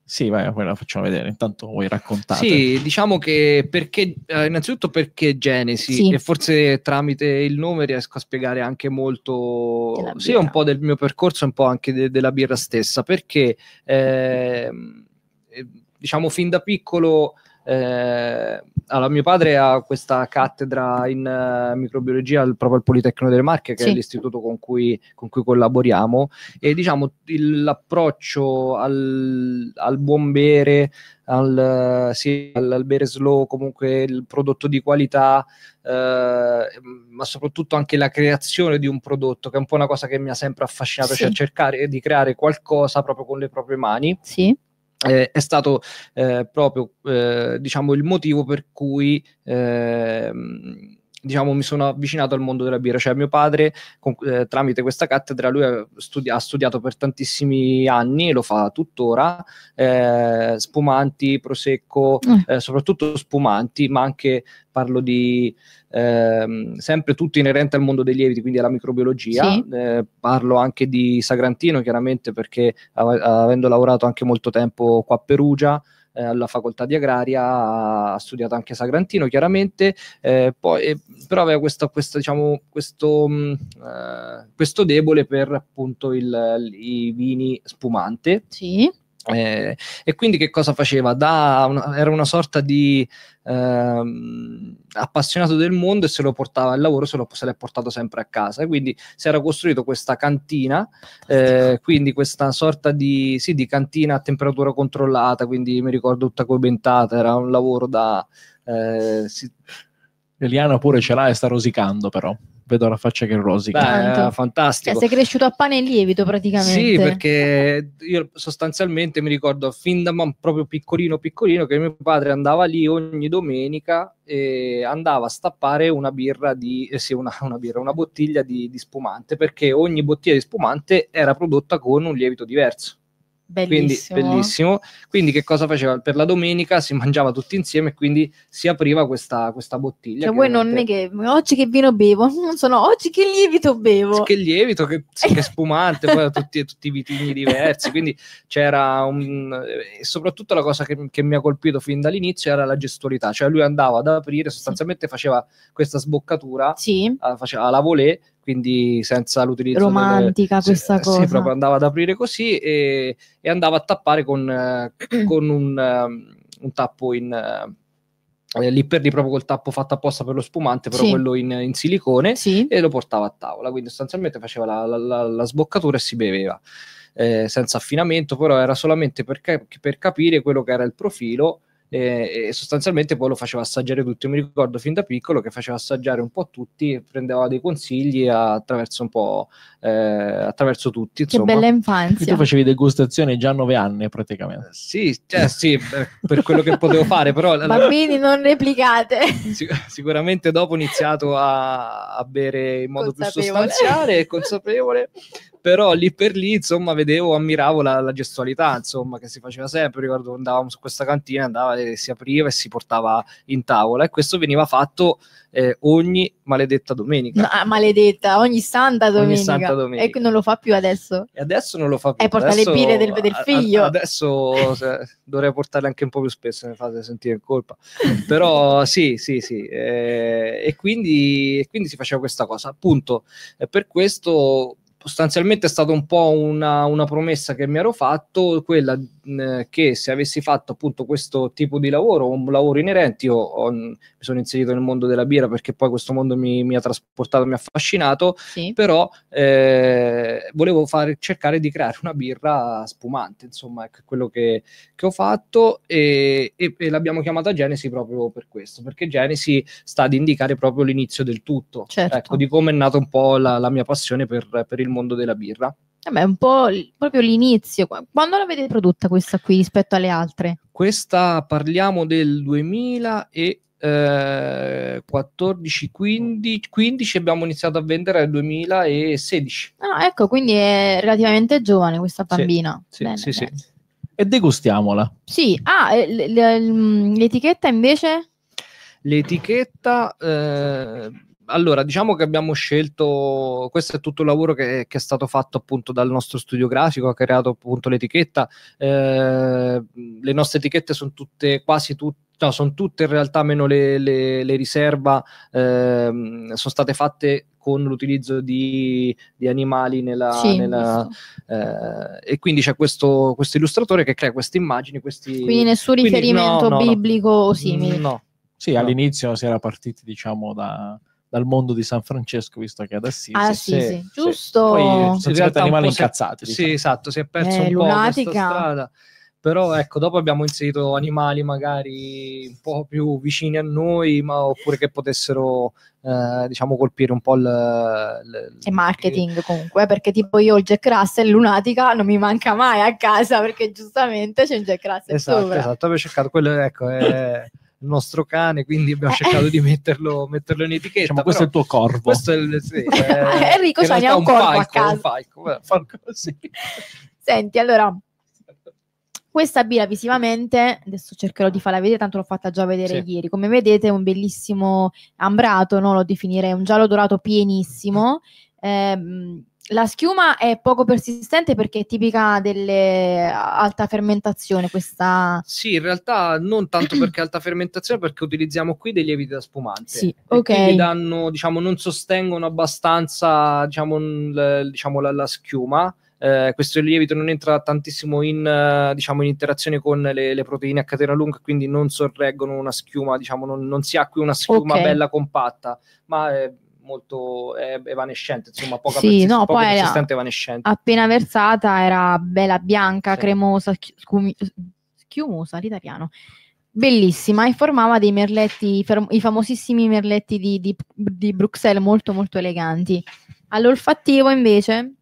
Sì, vai, la facciamo vedere. Intanto vuoi raccontare. Sì, diciamo che perché, eh, innanzitutto perché Genesi, sì. e forse tramite il nome riesco a spiegare anche molto, sì, un po' del mio percorso, un po' anche de- della birra stessa, perché ehm, eh, diciamo fin da piccolo eh, allora, mio padre ha questa cattedra in uh, microbiologia al, proprio al Politecnico delle Marche, che sì. è l'istituto con cui, con cui, collaboriamo, e diciamo il, l'approccio al, al buon bere, al, sì, al, bere slow, comunque il prodotto di qualità, eh, ma soprattutto anche la creazione di un prodotto, che è un po' una cosa che mi ha sempre affascinato, cioè sì. cioè cercare di creare qualcosa proprio con le proprie mani. Sì eh, è stato eh, proprio eh, diciamo il motivo per cui ehm, diciamo, mi sono avvicinato al mondo della birra. Cioè, mio padre, con, eh, tramite questa cattedra, lui ha, studi- ha, studiato per tantissimi anni, e lo fa tuttora, eh, spumanti, prosecco, mm. eh, soprattutto spumanti, ma anche parlo di ehm, sempre tutto inerente al mondo dei lieviti, quindi alla microbiologia. Sì. Eh, parlo anche di Sagrantino, chiaramente, perché av- avendo lavorato anche molto tempo qua a Perugia, eh, alla facoltà di agraria, ha studiato anche Sagrantino chiaramente, eh, poi, eh, però aveva questo, questo, diciamo, questo, mm, eh, questo debole per appunto il, i vini spumante. Sì eh, e quindi che cosa faceva? Da, era una sorta di ehm, appassionato del mondo e se lo portava al lavoro, se, lo, se l'è portato sempre a casa. E quindi si era costruito questa cantina, eh, quindi questa sorta di, sì, di, cantina a temperatura controllata, quindi mi ricordo tutta coibentata, era un lavoro da... Eh, si... Eliana pure ce l'ha e sta rosicando però vedo la faccia che rosica. Beh, eh, fantastico. Cioè, sei cresciuto a pane e lievito praticamente. Sì, perché io sostanzialmente mi ricordo fin da proprio piccolino piccolino che mio padre andava lì ogni domenica e andava a stappare una birra di, eh sì, una, una, birra, una bottiglia di, di spumante perché ogni bottiglia di spumante era prodotta con un lievito diverso Bellissimo. Quindi, bellissimo. Quindi, che cosa faceva? Per la domenica si mangiava tutti insieme e quindi si apriva questa, questa bottiglia. Cioè, voi non è che oggi che vino bevo, non sono oggi che lievito bevo. Che lievito, che, che spumante, poi tutti, tutti i vitigni diversi. Quindi c'era un. E soprattutto la cosa che, che, mi ha colpito fin dall'inizio era la gestualità. Cioè, lui andava ad aprire, sostanzialmente sì. faceva questa sboccatura, sì. faceva la volée quindi senza l'utilizzo romantica delle, questa eh, sì, cosa. Sì, proprio andava ad aprire così e, e andava a tappare con, eh, con un, ehm, un, tappo in eh, lì per lì proprio col tappo fatto apposta per lo spumante, però sì. quello in, in silicone, sì. e lo portava a tavola. Quindi sostanzialmente faceva la, la, la, la sboccatura e si beveva eh, senza affinamento, però era solamente per, cap- per, capire quello che era il profilo e, sostanzialmente poi lo faceva assaggiare tutti. Io mi ricordo fin da piccolo che faceva assaggiare un po' tutti, prendeva dei consigli attraverso un po' eh, attraverso tutti. Insomma. Che bella infanzia! E tu facevi degustazione già a nove anni praticamente. Sì, cioè, sì per, per, quello che potevo fare, però... Bambini non replicate! Sic- sicuramente dopo ho iniziato a, a bere in modo più sostanziale e consapevole, però lì per lì, insomma, vedevo, ammiravo la, la gestualità, insomma, che si faceva sempre. Ricordo andavamo su questa cantina, andava e si apriva e si portava in tavola e questo veniva fatto eh, ogni maledetta domenica. No, ah, maledetta, ogni santa domenica. Ogni santa domenica. E non lo fa più adesso. E adesso non lo fa più. E porta adesso, le pile del, del figlio. A, adesso se, dovrei portarle anche un po' più spesso, mi fate sentire in colpa. Però sì, sì, sì. Eh, e, quindi, e, quindi, si faceva questa cosa. Appunto, eh, per questo sostanzialmente è stata un po' una, una, promessa che mi ero fatto, quella eh, che se avessi fatto appunto questo tipo di lavoro, un lavoro inerente, io ho, mi sono inserito nel mondo della birra perché poi questo mondo mi, mi ha trasportato, mi ha affascinato, sì. però eh, volevo fare, cercare di creare una birra spumante, insomma, ecco, è quello che, che ho fatto e, e, e, l'abbiamo chiamata Genesi proprio per questo, perché Genesi sta ad indicare proprio l'inizio del tutto, certo. ecco, di come è nata un po' la, la mia passione per, per il mondo mondo della birra. Vabbè, un po' l- proprio l'inizio. Quando l'avete prodotta questa qui rispetto alle altre? Questa parliamo del 2014 15, 15 abbiamo iniziato a vendere nel 2016. Ah, ecco, quindi è relativamente giovane questa bambina. Sì, bene, sì, bene. sì. E degustiamola. Sì, ah, l- l- mm, l'etichetta invece? L'etichetta eh, allora, diciamo che abbiamo scelto, questo è tutto il lavoro che, che, è stato fatto appunto dal nostro studio grafico, ha creato appunto l'etichetta, eh, le nostre etichette sono tutte, quasi tutte, no, sono tutte in realtà meno le, le, le riserva, eh, sono state fatte con l'utilizzo di, di animali nella, sì, nella, eh, e quindi c'è questo, questo, illustratore che crea queste immagini, questi... Quindi nessun riferimento quindi, no, no, biblico o simile. No. Sì, all'inizio si era partiti diciamo da dal mondo di San Francesco, visto che è ad Assisi. Ah, sì, se, sì. giusto. Poi si tratta animali incazzati. Diciamo. Sì, esatto, si è perso eh, un lunatica. po' questa strada. Però ecco, dopo abbiamo inserito animali magari un po' più vicini a noi, ma oppure che potessero eh, diciamo colpire un po' il, il, marketing il... comunque eh, perché tipo io ho il Jack Russell lunatica non mi manca mai a casa perché giustamente c'è il Jack Russell esatto, sopra. esatto, avevo cercato quello ecco è il nostro cane, quindi abbiamo eh, eh. cercato di metterlo, metterlo in etichetta. Diciamo, questo è il tuo corvo. Questo è il, sì, eh, è, Enrico c'ha un, un corvo falco, a casa. Un falco, falco così. Senti, allora questa birra visivamente, adesso cercherò di farla vedere, tanto l'ho fatta già vedere sì. ieri. Come vedete è un bellissimo ambrato, no? lo definirei un giallo dorato pienissimo. Eh, la schiuma è poco persistente perché è tipica dell'alta fermentazione questa... Sì, in realtà non tanto perché alta fermentazione, perché utilizziamo qui dei lieviti da spumante. Sì, ok. Quindi danno, diciamo, non sostengono abbastanza, diciamo, l- diciamo la, la schiuma. Eh, questo lievito non entra tantissimo in, eh, diciamo, in interazione con le, le, proteine a catena lunga, quindi non sorreggono una schiuma, diciamo, non, non si ha qui una schiuma okay. bella compatta, ma eh, molto eh, evanescente, insomma, poca sì, persist- no, poco poi persistente evanescente. Appena versata era bella bianca, sì. cremosa, schium- schiumosa l'italiano. Bellissima e formava dei merletti, i famosissimi merletti di, di, di Bruxelles molto molto eleganti. All'olfattivo invece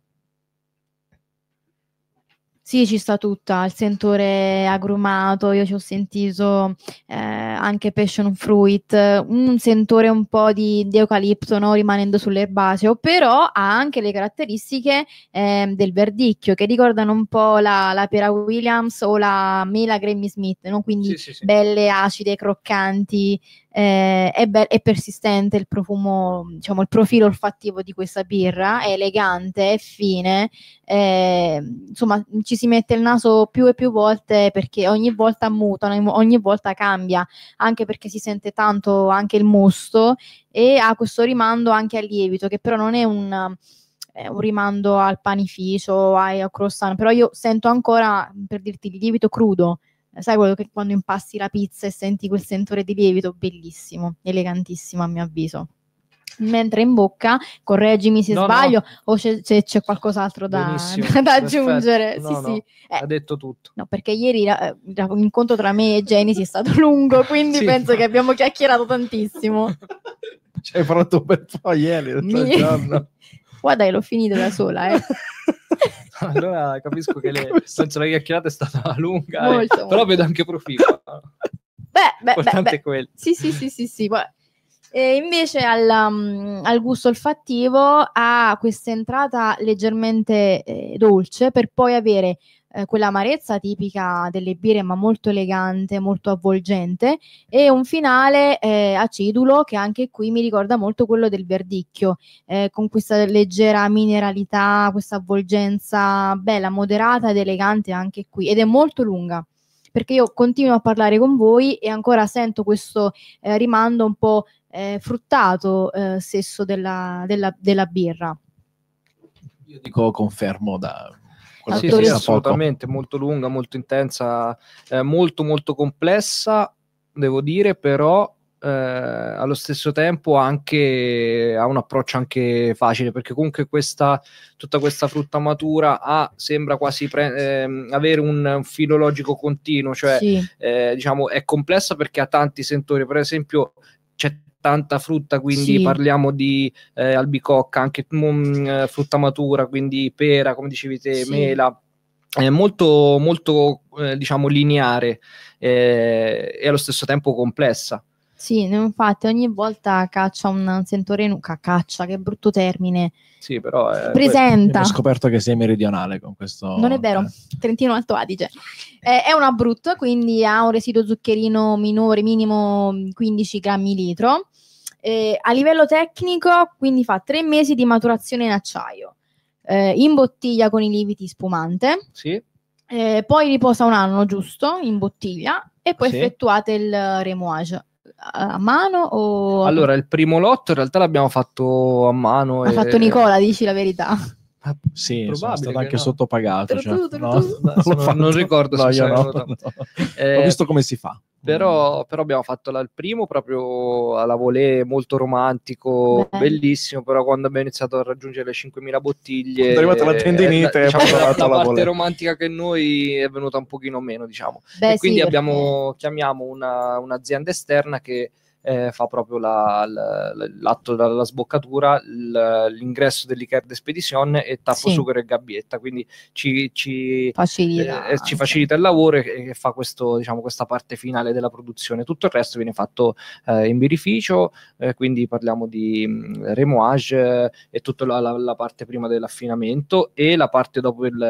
sì, ci sta tutta, il sentore agrumato, io ci ho sentito eh, anche passion fruit, un sentore un po' di, di eucalipto, no? rimanendo sull'erbaceo, però ha anche le caratteristiche eh, del verdicchio che ricordano un po' la, la pera Williams o la mela Grammy Smith, no? quindi sì, sì, sì. belle, acide, croccanti, eh, è, be- è, persistente il profumo, diciamo il profilo olfattivo di questa birra, è elegante, è fine, eh, insomma ci si mette il naso più e più volte perché ogni volta muta, ogni volta cambia, anche perché si sente tanto anche il mosto e ha questo rimando anche al lievito che però non è un un rimando al panificio, al croissant, però io sento ancora, per dirti, il lievito crudo, sai quello che quando impasti la pizza e senti quel sentore di lievito, bellissimo, elegantissimo a mio avviso. Mentre in bocca, correggimi se no, sbaglio, no. o c'è, c'è, c'è qualcos'altro da, da, da aggiungere. No, sì, sì. Eh, ha detto tutto. No, perché ieri l'incontro tra me e Genesi è stato lungo, quindi sì, penso ma... che abbiamo chiacchierato tantissimo. ci hai fatto un bel po' ieri. Mi... Guarda, l'ho finito da sola, eh. allora capisco che le, senso, la chiacchierata è stata lunga, eh. molto, e, molto. però vedo anche profilo. beh, beh, beh, beh. Sì, sì, sì, sì, sì. E invece al, um, al, gusto olfattivo ha ah, questa entrata leggermente eh, dolce per poi avere eh, quell'amarezza tipica delle birre ma molto elegante, molto avvolgente e un finale eh, acidulo che anche qui mi ricorda molto quello del verdicchio eh, con questa leggera mineralità, questa avvolgenza bella, moderata ed elegante anche qui ed è molto lunga perché io continuo a parlare con voi e ancora sento questo eh, rimando un po' eh, fruttato eh, stesso della, della, della birra. Io dico confermo da sì, sì, assolutamente molto lunga, molto intensa, eh, molto molto complessa, devo dire, però eh, allo stesso tempo anche, ha un approccio anche facile, perché comunque questa, tutta questa frutta matura ha, sembra quasi pre- eh, avere un, un filo continuo, cioè sì. Eh, diciamo è complessa perché ha tanti sentori, per esempio c'è tanta frutta, quindi sì. parliamo di eh, albicocca, anche mh, mm, eh, frutta matura, quindi pera, come dicevi te, sì. mela. È molto, molto eh, diciamo lineare eh, e allo stesso tempo complessa. Sì, infatti ogni volta caccia un sentore nuca, caccia, che brutto termine. Sì, però eh, presenta. Ho scoperto che sei meridionale con questo. Non è vero, eh. Trentino Alto Adige. Eh, è un abrutto, quindi ha un residuo zuccherino minore, minimo 15 grammi litro. Eh, a livello tecnico, quindi fa tre mesi di maturazione in acciaio, eh, in bottiglia con i lieviti spumante. Sì. Eh, poi riposa un anno giusto in bottiglia e poi sì. effettuate il remouage a mano o... Allora, il primo lotto in realtà l'abbiamo fatto a mano. Ha e... fatto Nicola, dici la verità. Ah, sì, sono stato anche no. sottopagato. Cioè, no, no, non, non ricordo no, se no, no. Eh, Ho visto come si fa. Però, mm. però abbiamo fatto il primo proprio alla volée, molto romantico, Beh. bellissimo, però quando abbiamo iniziato a raggiungere le 5.000 bottiglie... Quando è arrivata la tendinite... Eh, diciamo, la, la, la parte romantica che noi è venuta un pochino meno, diciamo. Beh, e quindi sì, abbiamo, perché... chiamiamo una, un'azienda esterna che eh, fa proprio la, la, l'atto della sboccatura, l'ingresso dell'Icard Expedition e tappo sì. sughero e gabbietta, quindi ci, ci, facilita, eh, ci facilita il lavoro e, e fa questo, diciamo, questa parte finale della produzione. Tutto il resto viene fatto eh, in birrificio, eh, quindi parliamo di mh, mm, remoage eh, e tutta la, la, la, parte prima dell'affinamento e la parte dopo il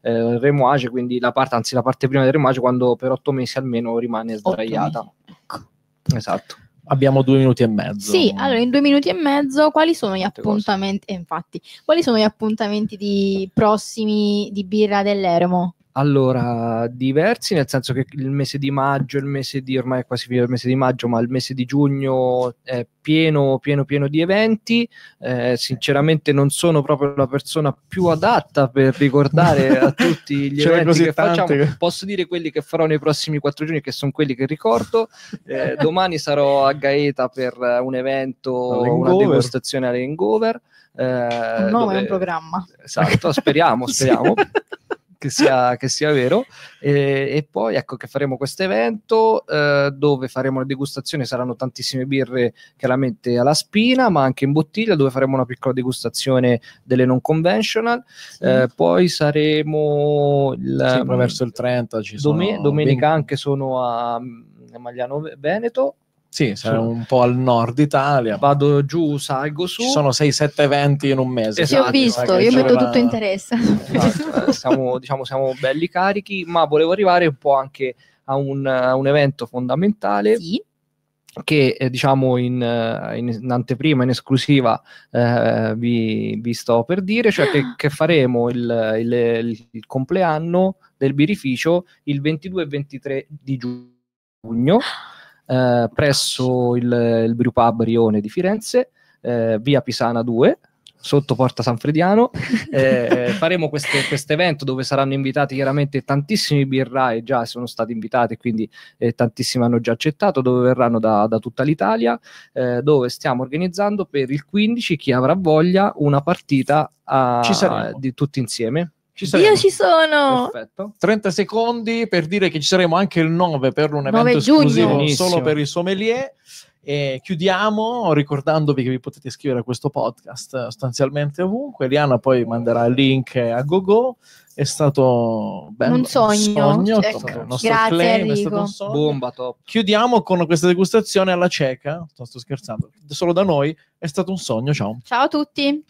eh, remoage, quindi la parte, anzi la parte prima del remoage quando per otto mesi almeno rimane sdraiata. Ecco. Esatto abbiamo due minuti e mezzo. Sì, allora in due minuti e mezzo quali sono gli appuntamenti, eh, infatti, quali sono gli appuntamenti di prossimi di Birra dell'Eremo? Allora, diversi nel senso che il mese di maggio, il mese di ormai è quasi finito il mese di maggio, ma il mese di giugno è pieno, pieno, pieno di eventi. Eh, sinceramente, non sono proprio la persona più adatta per ricordare a tutti gli eventi che facciamo. Che... Posso dire quelli che farò nei prossimi quattro giorni, che sono quelli che ricordo. Eh, domani sarò a Gaeta per un evento, una degustazione alle hangover. Eh, un nome, dove... un programma. Esatto, speriamo, speriamo che, sia, che sia, vero. E, e, poi ecco che faremo questo evento eh, dove faremo la degustazione. saranno tantissime birre chiaramente alla spina, ma anche in bottiglia, dove faremo una piccola degustazione delle non conventional. Sì. Eh, poi saremo il, sì, verso il 30 ci sono domenica 20. anche sono a, a Magliano Veneto sì, sarà un po' al nord Italia. Vado giù, salgo su. Ci sono 6-7 eventi in un mese. Esatto, sì, ho visto, io metto la... tutto interesse. Esatto, siamo, diciamo, siamo belli carichi, ma volevo arrivare un po' anche a un, a un evento fondamentale. Sì che eh, diciamo in, in, eh, in, anteprima, in esclusiva, eh, vi, vi, sto per dire, cioè che, che faremo il, il, il, compleanno del birrificio il 22 e 23 di giugno. Eh, presso il, il Brewpub Rione di Firenze, eh, via Pisana 2, sotto Porta Sanfrediano. Eh, eh faremo questo evento dove saranno invitati chiaramente tantissimi birrai, già sono stati invitati, quindi eh, tantissimi hanno già accettato, dove verranno da, da tutta l'Italia, eh, dove stiamo organizzando per il 15, chi avrà voglia, una partita a, ah, di tutti insieme. Ci saremo. Io ci sono. Perfetto. 30 secondi per dire che ci saremo anche il 9 per un evento esclusivo Benissimo. solo per i sommelier. E chiudiamo ricordandovi che vi potete iscrivere a questo podcast sostanzialmente ovunque. Eliana poi manderà il link a GoGo. È stato bello, un sogno. sogno ecco. è Grazie, claim, è stato un sogno. Bomba, top. Chiudiamo con questa degustazione alla cieca. Non sto scherzando, solo da noi. È stato un sogno. Ciao. Ciao a tutti.